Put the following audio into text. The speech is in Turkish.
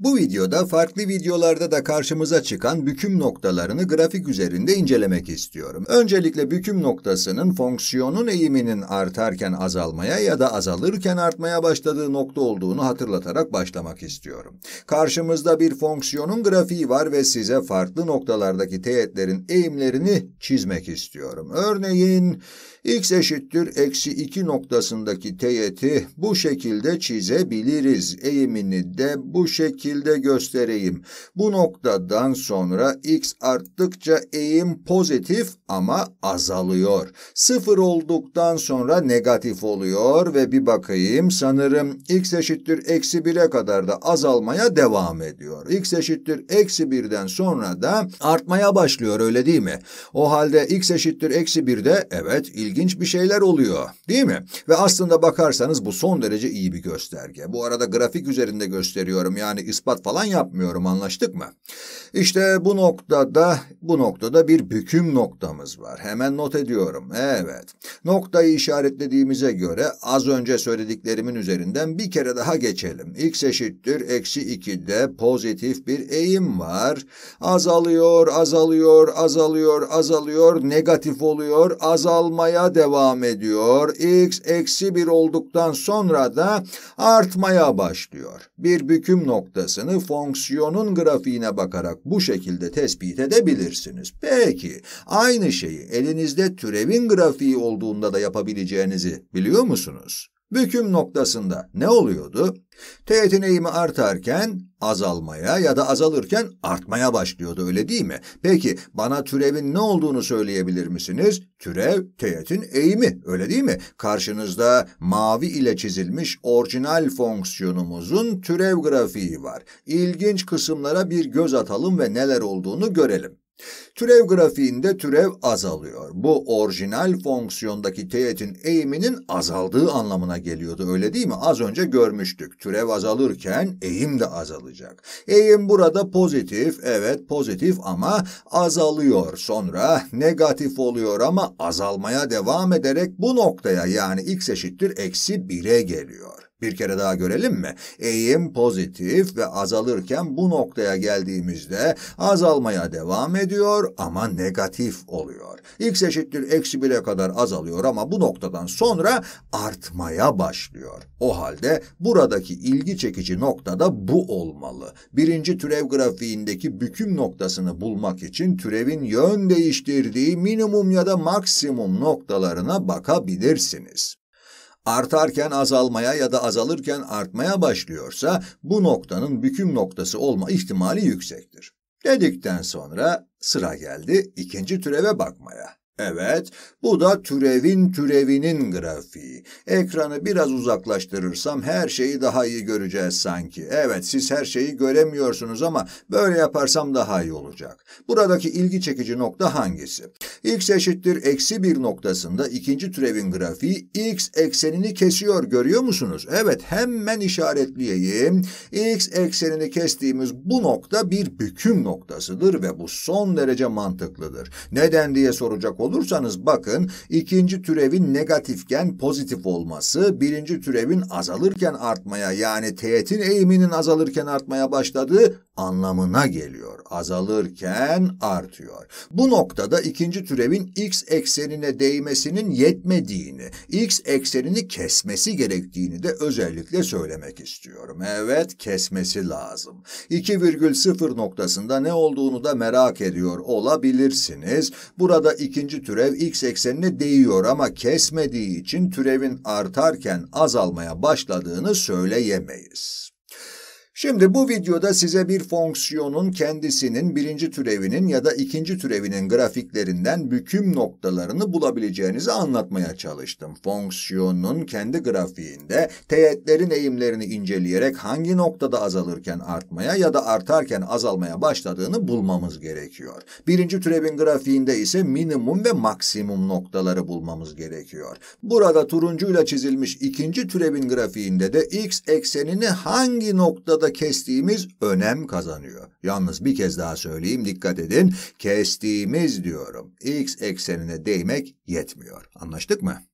Bu videoda farklı videolarda da karşımıza çıkan büküm noktalarını grafik üzerinde incelemek istiyorum. Öncelikle büküm noktasının fonksiyonun eğiminin artarken azalmaya ya da azalırken artmaya başladığı nokta olduğunu hatırlatarak başlamak istiyorum. Karşımızda bir fonksiyonun grafiği var ve size farklı noktalardaki teğetlerin eğimlerini çizmek istiyorum. Örneğin x eşittir eksi 2 noktasındaki teğeti bu şekilde çizebiliriz. Eğimini de bu şekilde şekilde göstereyim. Bu noktadan sonra x arttıkça eğim pozitif ama azalıyor. Sıfır olduktan sonra negatif oluyor ve bir bakayım sanırım x eşittir eksi 1'e kadar da azalmaya devam ediyor. x eşittir eksi 1'den sonra da artmaya başlıyor öyle değil mi? O halde x eşittir eksi 1'de evet ilginç bir şeyler oluyor değil mi? Ve aslında bakarsanız bu son derece iyi bir gösterge. Bu arada grafik üzerinde gösteriyorum yani ispat falan yapmıyorum anlaştık mı? İşte bu noktada bu noktada bir büküm noktamız var. Hemen not ediyorum. Evet. Noktayı işaretlediğimize göre az önce söylediklerimin üzerinden bir kere daha geçelim. x eşittir eksi 2'de pozitif bir eğim var. Azalıyor, azalıyor, azalıyor, azalıyor, negatif oluyor, azalmaya devam ediyor. x eksi 1 olduktan sonra da artmaya başlıyor. Bir büküm noktası noktasını fonksiyonun grafiğine bakarak bu şekilde tespit edebilirsiniz. Peki, aynı şeyi elinizde türevin grafiği olduğunda da yapabileceğinizi biliyor musunuz? Büküm noktasında ne oluyordu? Teğetin eğimi artarken azalmaya ya da azalırken artmaya başlıyordu öyle değil mi? Peki bana türevin ne olduğunu söyleyebilir misiniz? Türev teğetin eğimi öyle değil mi? Karşınızda mavi ile çizilmiş orijinal fonksiyonumuzun türev grafiği var. İlginç kısımlara bir göz atalım ve neler olduğunu görelim. Türev grafiğinde türev azalıyor. Bu orijinal fonksiyondaki teğetin eğiminin azaldığı anlamına geliyordu öyle değil mi? Az önce görmüştük. Türev azalırken eğim de azalacak. Eğim burada pozitif, evet pozitif ama azalıyor. Sonra negatif oluyor ama azalmaya devam ederek bu noktaya yani x eşittir eksi 1'e geliyor. Bir kere daha görelim mi? Eğim pozitif ve azalırken bu noktaya geldiğimizde azalmaya devam ediyor ama negatif oluyor. X eşittir eksi 1'e kadar azalıyor ama bu noktadan sonra artmaya başlıyor. O halde buradaki ilgi çekici nokta da bu olmalı. Birinci türev grafiğindeki büküm noktasını bulmak için türevin yön değiştirdiği minimum ya da maksimum noktalarına bakabilirsiniz artarken azalmaya ya da azalırken artmaya başlıyorsa bu noktanın büküm noktası olma ihtimali yüksektir. Dedikten sonra sıra geldi ikinci türeve bakmaya. Evet, bu da türevin türevinin grafiği. Ekranı biraz uzaklaştırırsam her şeyi daha iyi göreceğiz sanki. Evet, siz her şeyi göremiyorsunuz ama böyle yaparsam daha iyi olacak. Buradaki ilgi çekici nokta hangisi? x eşittir eksi bir noktasında ikinci türevin grafiği x eksenini kesiyor görüyor musunuz? Evet, hemen işaretleyeyim. x eksenini kestiğimiz bu nokta bir büküm noktasıdır ve bu son derece mantıklıdır. Neden diye soracak olursanız olursanız bakın ikinci türevin negatifken pozitif olması, birinci türevin azalırken artmaya yani teğetin eğiminin azalırken artmaya başladığı anlamına geliyor. Azalırken artıyor. Bu noktada ikinci türevin x eksenine değmesinin yetmediğini, x eksenini kesmesi gerektiğini de özellikle söylemek istiyorum. Evet, kesmesi lazım. 2,0 noktasında ne olduğunu da merak ediyor olabilirsiniz. Burada ikinci türev x eksenine değiyor ama kesmediği için türevin artarken azalmaya başladığını söyleyemeyiz. Şimdi bu videoda size bir fonksiyonun kendisinin birinci türevinin ya da ikinci türevinin grafiklerinden büküm noktalarını bulabileceğinizi anlatmaya çalıştım. Fonksiyonun kendi grafiğinde teğetlerin eğimlerini inceleyerek hangi noktada azalırken artmaya ya da artarken azalmaya başladığını bulmamız gerekiyor. Birinci türevin grafiğinde ise minimum ve maksimum noktaları bulmamız gerekiyor. Burada turuncuyla çizilmiş ikinci türevin grafiğinde de x eksenini hangi noktada kestiğimiz önem kazanıyor. Yalnız bir kez daha söyleyeyim dikkat edin. Kestiğimiz diyorum. X eksenine değmek yetmiyor. Anlaştık mı?